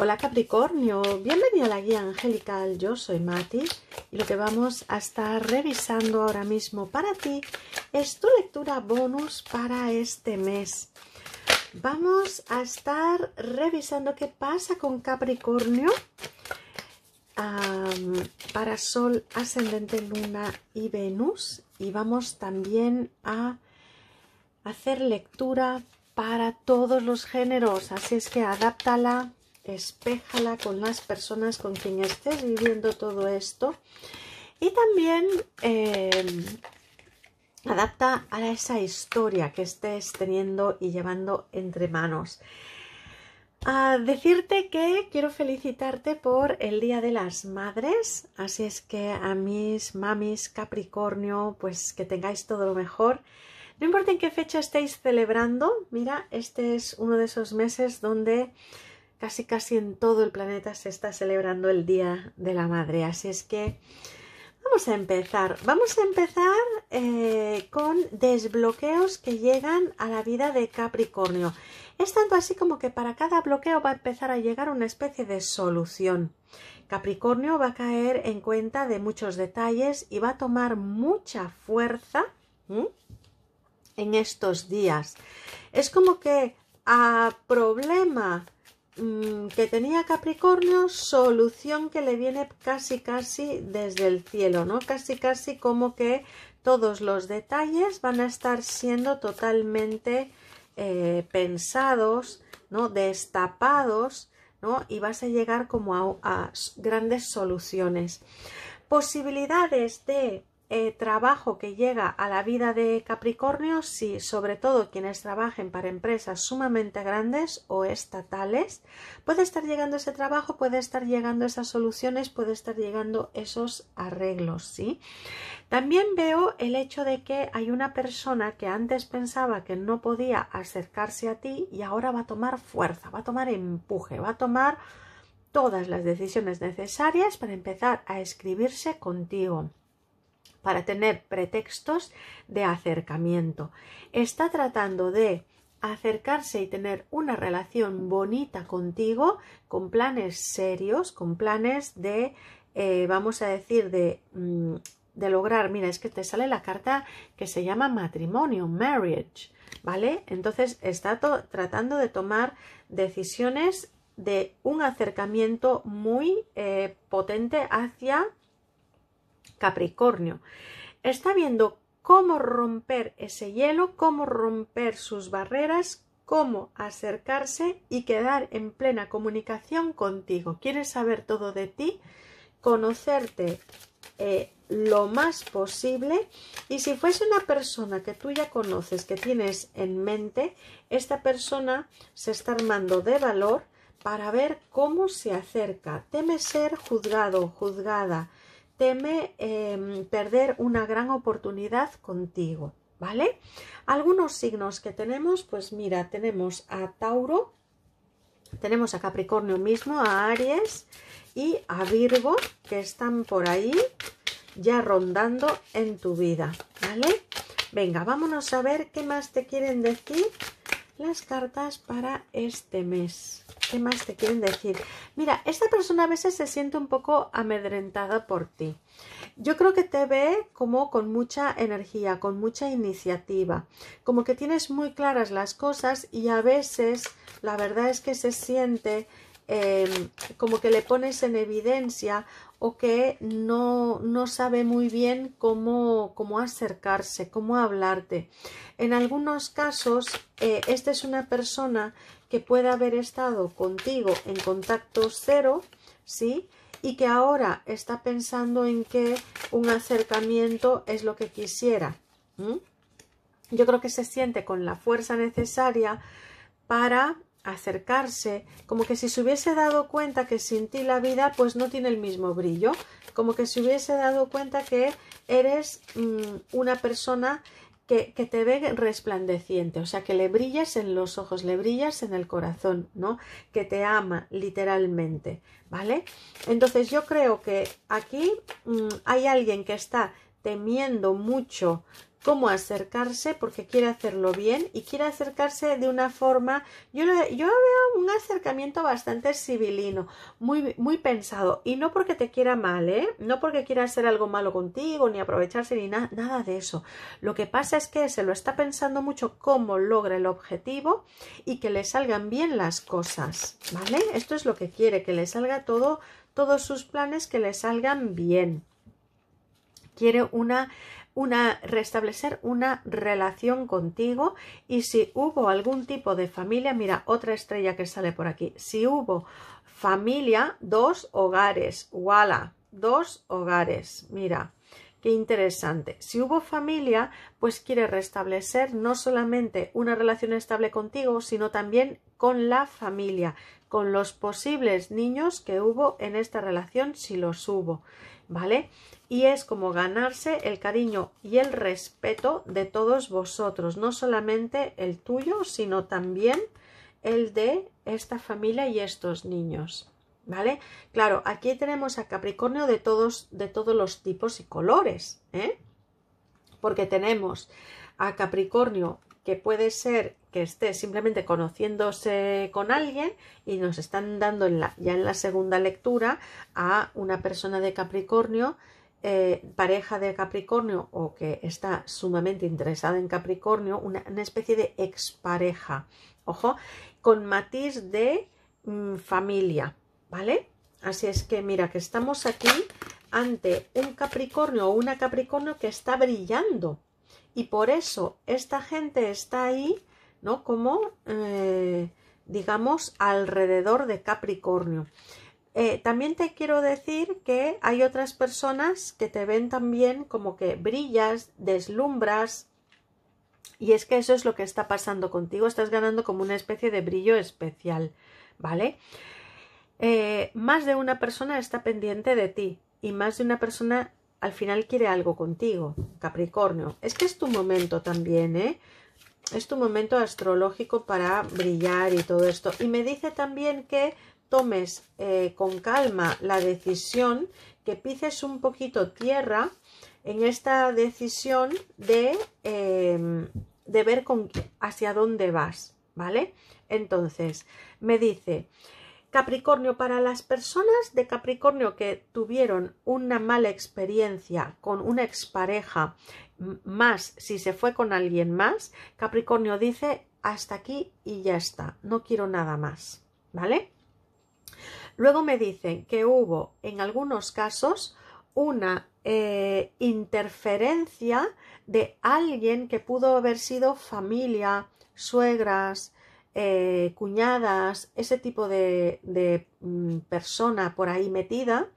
Hola Capricornio, bienvenido a la guía angelical, yo soy Mati y lo que vamos a estar revisando ahora mismo para ti es tu lectura bonus para este mes. Vamos a estar revisando qué pasa con Capricornio para Sol, Ascendente, Luna y Venus y vamos también a hacer lectura para todos los géneros, así es que adáptala espéjala con las personas con quien estés viviendo todo esto. Y también em, adapta a esa historia que estés teniendo y llevando entre manos. A decirte que quiero felicitarte por el Día de las Madres, así es que a mis mamis Capricornio, pues que tengáis todo lo mejor. No importa en qué fecha estéis celebrando, mira, este es uno de esos meses donde casi casi en todo el planeta se está celebrando el Día de la Madre. Así es que vamos a empezar. Vamos a empezar eh, con desbloqueos que llegan a la vida de Capricornio. Es tanto así como que para cada bloqueo va a empezar a llegar una especie de solución. Capricornio va a caer en cuenta de muchos detalles y va a tomar mucha fuerza en estos días. Es como que a problema Mm, que tenía Capricornio, solución que le viene casi casi desde el cielo, ¿no? Casi casi como que todos los detalles van a estar siendo totalmente eh, pensados, ¿no? Destapados, ¿no? Y vas a llegar como a grandes soluciones. Posibilidades de eh, trabajo que llega a la vida de Capricornio, sí, sobre todo quienes trabajen para empresas sumamente grandes o estatales, puede estar llegando ese trabajo, puede estar llegando esas soluciones, puede estar llegando esos arreglos, sí. También veo el hecho de que hay una persona que antes pensaba que no podía acercarse a ti y ahora va a tomar fuerza, va a tomar empuje, va a tomar todas las decisiones necesarias para empezar a escribirse contigo para tener pretextos de acercamiento. Está tratando de acercarse y tener una relación bonita contigo, con planes serios, con planes de, eh, vamos a decir, mm, de, lograr, mira, es que te sale la carta que se llama matrimonio, marriage, ¿vale? Entonces está tratando de tomar decisiones de un acercamiento muy eh, potente hacia Capricornio está viendo cómo romper ese hielo, cómo romper sus barreras, cómo acercarse y quedar en plena comunicación contigo. quiere saber todo de ti, conocerte eh, lo más posible y si fuese una persona que tú ya conoces, que tienes en mente, esta persona se está armando de valor para ver cómo se acerca. Teme ser juzgado, juzgada, teme em, perder una gran oportunidad contigo, ¿vale? Algunos signos que tenemos, pues mira, tenemos a Tauro, tenemos a Capricornio mismo, a Aries y a Virgo, que están por ahí ya rondando en tu vida, ¿vale? Venga, vámonos a ver qué más te quieren decir las cartas para este mes. ¿Qué más te quieren decir? Mira, esta persona a veces se siente un poco amedrentada por ti. Yo creo que te ve como con mucha energía, con mucha iniciativa, como que tienes muy claras las cosas y a veces la verdad es que se siente em, como que le pones en evidencia o que no, sabe muy bien cómo, acercarse, cómo hablarte. En algunos casos, eh, esta es una persona que puede haber estado contigo en contacto cero, ¿sí? Y que ahora está pensando en que un acercamiento es lo que quisiera. Yo creo que se siente con la fuerza necesaria para acercarse, como que si se hubiese dado cuenta que sin ti la vida pues no tiene el mismo brillo, como que se hubiese dado cuenta que eres mm, una persona que, te ve resplandeciente, o sea, que le brillas en los ojos, le brillas en el corazón, ¿no? Que te ama literalmente, ¿vale? Entonces yo creo que aquí mm, hay alguien que está temiendo mucho cómo acercarse porque quiere hacerlo bien y quiere acercarse de una forma yo, yo veo un acercamiento bastante civilino muy, muy pensado y no porque te quiera mal ¿eh? no porque quiera hacer algo malo contigo ni aprovecharse ni nada de eso lo que pasa es que se lo está pensando mucho cómo logra el objetivo y que le salgan bien las cosas vale esto es lo que quiere que le salga todo todos sus planes que le salgan bien quiere una una, restablecer una relación contigo y si hubo algún tipo de familia, mira, otra estrella que sale por aquí, si hubo familia, dos hogares, wala, dos hogares, mira, Qué interesante. Si hubo familia, pues quiere restablecer no solamente una relación estable contigo, sino también con la familia, con los posibles niños que hubo en esta relación, si los hubo. ¿Vale? y es como ganarse el cariño y el respeto de todos vosotros, no solamente el tuyo, sino también el de esta familia y estos niños. ¿Vale? Claro, aquí tenemos a Capricornio de todos, de todos los tipos y colores, ¿eh? Porque tenemos a Capricornio que puede ser que esté simplemente conociéndose con alguien y nos están dando en la, ya en la segunda lectura a una persona de Capricornio eh, pareja de Capricornio o que está sumamente interesada en Capricornio, una, especie de expareja, ojo, con matiz de mm, familia, ¿vale? Así es que mira que estamos aquí ante un Capricornio o una Capricornio que está brillando y por eso esta gente está ahí, ¿no? Como, eh, digamos, alrededor de Capricornio. Eh, también te quiero decir que hay otras personas que te ven también como que brillas, deslumbras, y es que eso es lo que está pasando contigo, estás ganando como una especie de brillo especial, ¿vale? Eh, más de una persona está pendiente de ti y más de una persona al final quiere algo contigo, Capricornio. Es que es tu momento también, ¿eh? Es tu momento astrológico para brillar y todo esto. Y me dice también que tomes eh, con calma la decisión, que pises un poquito tierra en esta decisión de, em, de ver con, hacia dónde vas, ¿vale? Entonces, me dice, Capricornio, para las personas de Capricornio que tuvieron una mala experiencia con una expareja, más si se fue con alguien más, Capricornio dice, hasta aquí y ya está, no quiero nada más, ¿vale? Luego me dicen que hubo en algunos casos una eh, interferencia de alguien que pudo haber sido familia, suegras, eh, cuñadas, ese tipo de, mm, persona por ahí metida.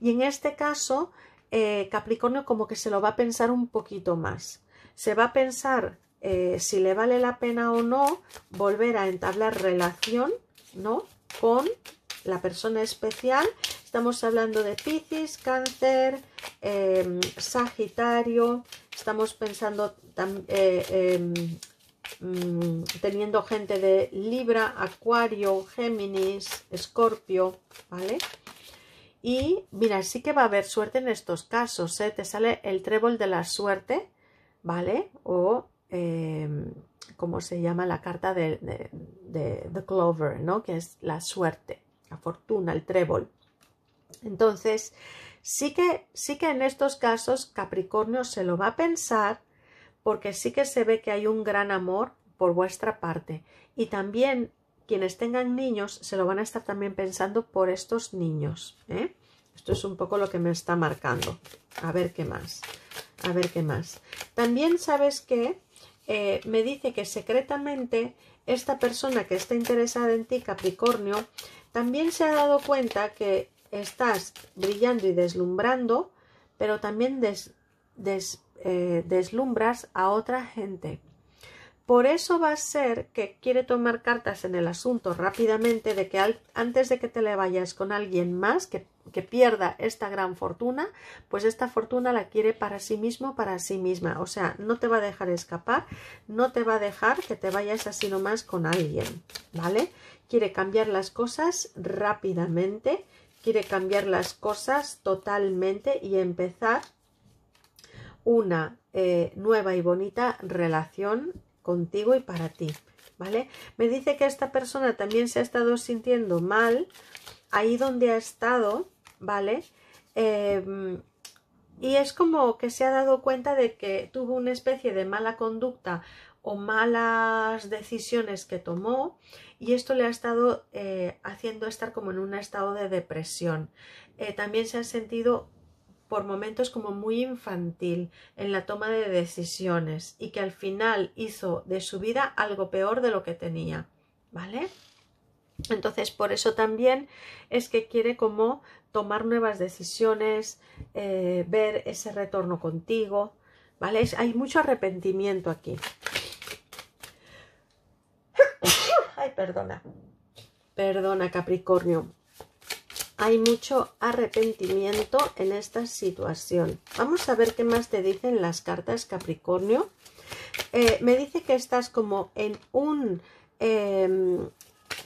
Y en este caso, eh, Capricornio como que se lo va a pensar un poquito más. Se va a pensar si le vale la pena o no volver a entablar relación, ¿no? Con la persona especial. Estamos hablando de Piscis, Cáncer, em, Sagitario. Estamos pensando eh, em, mm, teniendo gente de Libra, Acuario, Géminis, Escorpio, ¿vale? Y mira, sí que va a haber suerte en estos casos, ¿eh? Te sale el trébol de la suerte, ¿vale? O em, cómo como se llama la carta de, de, The Clover, ¿no? Que es la suerte fortuna, el trébol. Entonces, sí que, sí que en estos casos Capricornio se lo va a pensar porque sí que se ve que hay un gran amor por vuestra parte. Y también quienes tengan niños se lo van a estar también pensando por estos niños. ¿eh? Esto es un poco lo que me está marcando. A ver qué más. A ver qué más. También sabes que eh, me dice que secretamente esta persona que está interesada en ti, Capricornio, también se ha dado cuenta que estás brillando y deslumbrando, pero también eh, deslumbras a otra gente. Por eso va a ser que quiere tomar cartas en el asunto rápidamente de que antes de que te le vayas con alguien más que, pierda esta gran fortuna, pues esta fortuna la quiere para sí mismo, para sí misma. O sea, no te va a dejar escapar, no te va a dejar que te vayas así nomás con alguien, ¿vale? Quiere cambiar las cosas rápidamente, quiere cambiar las cosas totalmente y empezar una eh, nueva y bonita relación contigo y para ti, ¿vale? Me dice que esta persona también se ha estado sintiendo mal ahí donde ha estado, ¿vale? Em, y es como que se ha dado cuenta de que tuvo una especie de mala conducta o malas decisiones que tomó y esto le ha estado eh, haciendo estar como en un estado de depresión. Eh, también se ha sentido por momentos como muy infantil en la toma de decisiones y que al final hizo de su vida algo peor de lo que tenía, ¿vale? Entonces, por eso también es que quiere como tomar nuevas decisiones, eh, ver ese retorno contigo, ¿vale? hay mucho arrepentimiento aquí. Ay, perdona. Perdona, Capricornio hay mucho arrepentimiento en esta situación. Vamos a ver qué más te dicen las cartas Capricornio. Eh, me dice que estás como en un em,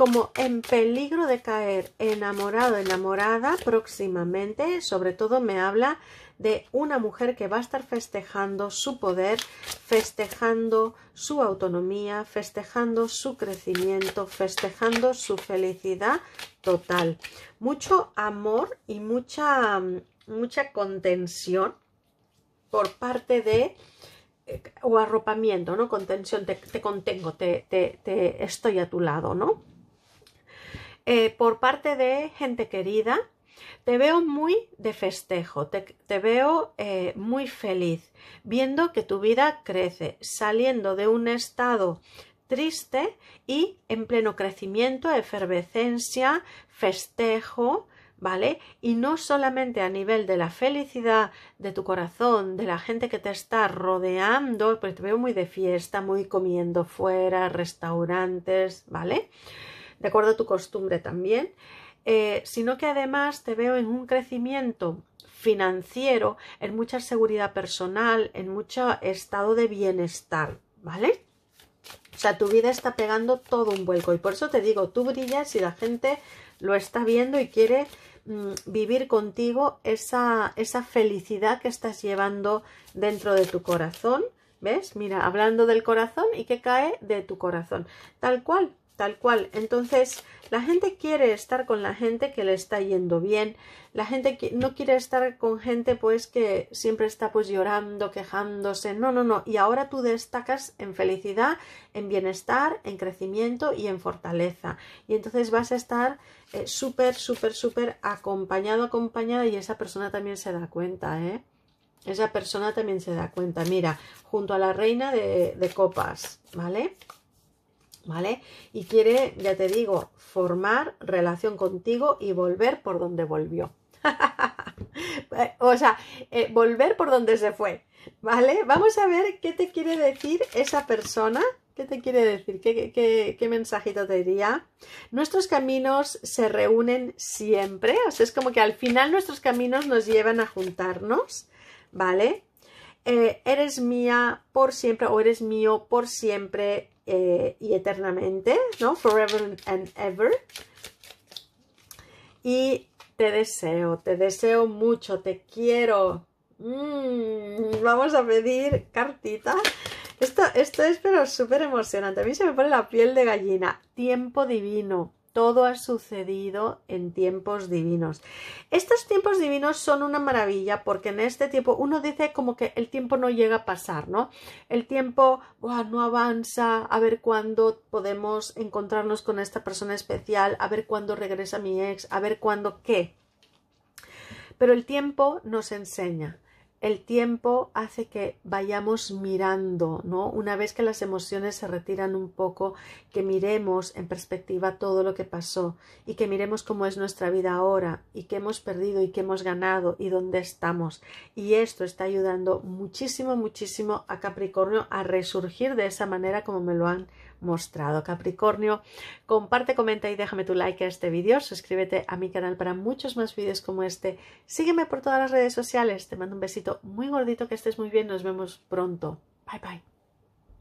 como en peligro de caer enamorado, enamorada próximamente. Sobre todo me habla de una mujer que va a estar festejando su poder, festejando su autonomía, festejando su crecimiento, festejando su felicidad total. Mucho amor y mucha, mucha contención por parte de eh, o arropamiento, ¿no? Contención, te, contengo, te estoy a tu lado, ¿no? Eh, por parte de gente querida. Te veo muy de festejo, te, veo eh, muy feliz, viendo que tu vida crece, saliendo de un estado triste y en pleno crecimiento, efervescencia, festejo, ¿vale? Y no solamente a nivel de la felicidad de tu corazón, de la gente que te está rodeando, porque te veo muy de fiesta, muy comiendo fuera, restaurantes, ¿vale? de acuerdo a tu costumbre también, eh, sino que además te veo en un crecimiento financiero, en mucha seguridad personal, en mucho estado de bienestar, ¿vale? O sea, tu vida está pegando todo un vuelco y por eso te digo, tú brillas y la gente lo está viendo y quiere mm, vivir contigo esa, esa felicidad que estás llevando dentro de tu corazón. ¿Ves? Mira, hablando del corazón y que cae de tu corazón. Tal cual, tal cual. Entonces, la gente quiere estar con la gente que le está yendo bien. La gente no quiere estar con gente pues que siempre está pues llorando, quejándose. No, no, no. Y ahora tú destacas en felicidad, en bienestar, en crecimiento y en fortaleza. Y entonces vas a estar eh, súper, súper, súper acompañado, acompañada y esa persona también se da cuenta, ¿eh? Esa persona también se da cuenta. Mira, junto a la reina de, de copas, ¿vale? ¿vale? Y quiere, ya te digo, formar relación contigo y volver por donde volvió. o sea, eh, volver por donde se fue, ¿vale? Vamos a ver qué te quiere decir esa persona ¿Qué te quiere decir? ¿Qué, qué, qué mensajito te diría? Nuestros caminos se reúnen siempre, o sea, es como que al final nuestros caminos nos llevan a juntarnos, ¿vale? Eh, eres mía por siempre o eres mío por siempre eh, y eternamente, ¿no? Forever and ever. Y te deseo, te deseo mucho, te quiero. Mm, vamos a pedir cartita. Esto, esto es pero súper emocionante. A mí se me pone la piel de gallina. Tiempo divino todo ha sucedido en tiempos divinos. Estos tiempos divinos son una maravilla porque en este tiempo uno dice como que el tiempo no llega a pasar, ¿no? El tiempo no avanza, a ver cuándo podemos encontrarnos con esta persona especial, a ver cuándo regresa mi ex, a ver cuándo qué. Pero el tiempo nos enseña el tiempo hace que vayamos mirando, ¿no? Una vez que las emociones se retiran un poco, que miremos en perspectiva todo lo que pasó y que miremos cómo es nuestra vida ahora y qué hemos perdido y qué hemos ganado y dónde estamos. Y esto está ayudando muchísimo, muchísimo a Capricornio a resurgir de esa manera como me lo han mostrado. Capricornio, comparte, comenta y déjame tu like a este vídeo. Suscríbete a mi canal para muchos más vídeos como este. Sígueme por todas las redes sociales. Te mando un besito muy gordito, que estés muy bien. Nos vemos pronto. Bye bye.